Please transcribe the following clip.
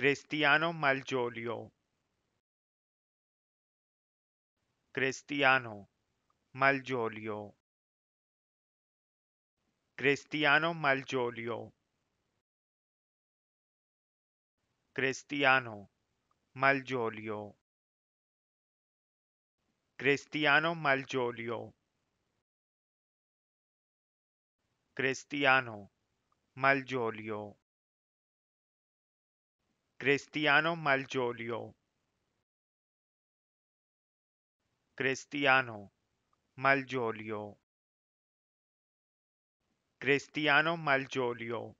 Cristiano Malgioglio. Cristiano Malgioglio. Cristiano Malgioglio. Cristiano Malgioglio. Cristiano Malgioglio. Cristiano Malgioglio. Cristiano Malgioglio. Cristiano Malgioglio. Cristiano Malgioglio.